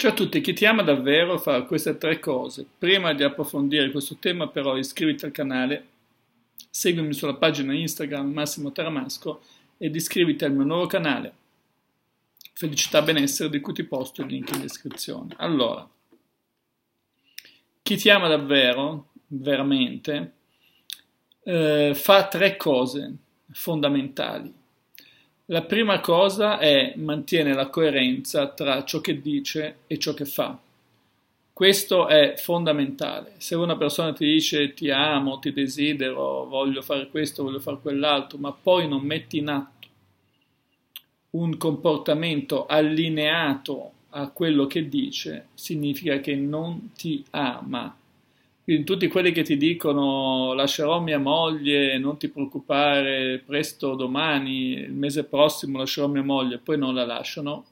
Ciao a tutti, chi ti ama davvero fa queste tre cose. Prima di approfondire questo tema però iscriviti al canale, seguimi sulla pagina Instagram Massimo Taramasco ed iscriviti al mio nuovo canale Felicità Benessere di cui ti posto il link in descrizione. Allora, chi ti ama davvero, veramente, eh, fa tre cose fondamentali. La prima cosa è mantiene la coerenza tra ciò che dice e ciò che fa. Questo è fondamentale. Se una persona ti dice ti amo, ti desidero, voglio fare questo, voglio fare quell'altro, ma poi non metti in atto un comportamento allineato a quello che dice, significa che non ti ama in tutti quelli che ti dicono lascerò mia moglie, non ti preoccupare, presto domani, il mese prossimo lascerò mia moglie, poi non la lasciano,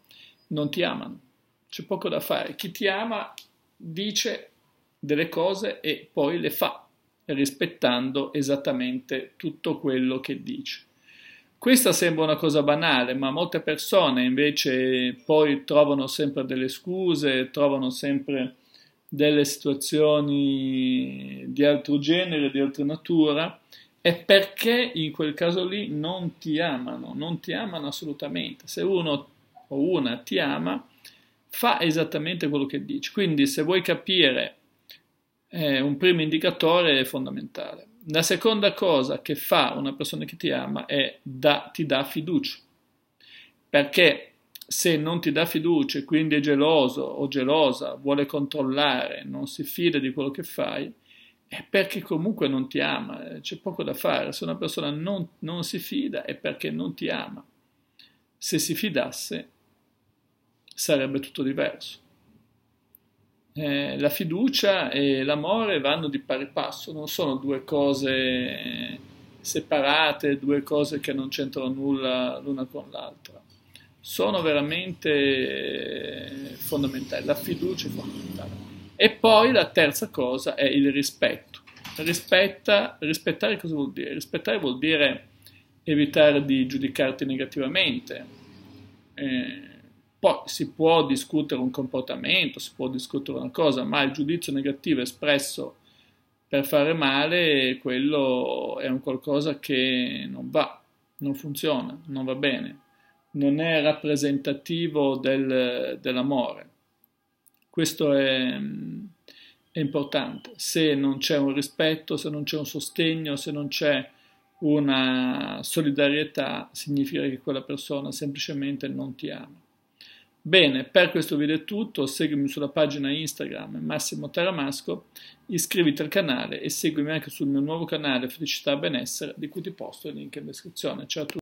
non ti amano. C'è poco da fare. Chi ti ama dice delle cose e poi le fa, rispettando esattamente tutto quello che dice. Questa sembra una cosa banale, ma molte persone invece poi trovano sempre delle scuse, trovano sempre delle situazioni di altro genere, di altra natura, è perché in quel caso lì non ti amano, non ti amano assolutamente. Se uno o una ti ama, fa esattamente quello che dici. Quindi se vuoi capire è un primo indicatore è fondamentale. La seconda cosa che fa una persona che ti ama è da, ti dà fiducia, perché se non ti dà fiducia e quindi è geloso o gelosa, vuole controllare, non si fida di quello che fai, è perché comunque non ti ama, eh, c'è poco da fare. Se una persona non, non si fida è perché non ti ama. Se si fidasse sarebbe tutto diverso. Eh, la fiducia e l'amore vanno di pari passo, non sono due cose separate, due cose che non c'entrano nulla l'una con l'altra sono veramente eh, fondamentali, la fiducia è fondamentale. E poi la terza cosa è il rispetto. Rispetta, rispettare cosa vuol dire? Rispettare vuol dire evitare di giudicarti negativamente. Eh, poi si può discutere un comportamento, si può discutere una cosa, ma il giudizio negativo espresso per fare male, quello è un qualcosa che non va, non funziona, non va bene non è rappresentativo del, dell'amore. Questo è, è, importante. Se non c'è un rispetto, se non c'è un sostegno, se non c'è una solidarietà, significa che quella persona semplicemente non ti ama. Bene, per questo video è tutto, seguimi sulla pagina Instagram Massimo Taramasco, iscriviti al canale e seguimi anche sul mio nuovo canale Felicità e Benessere di cui ti posto il link in descrizione. Ciao a tutti!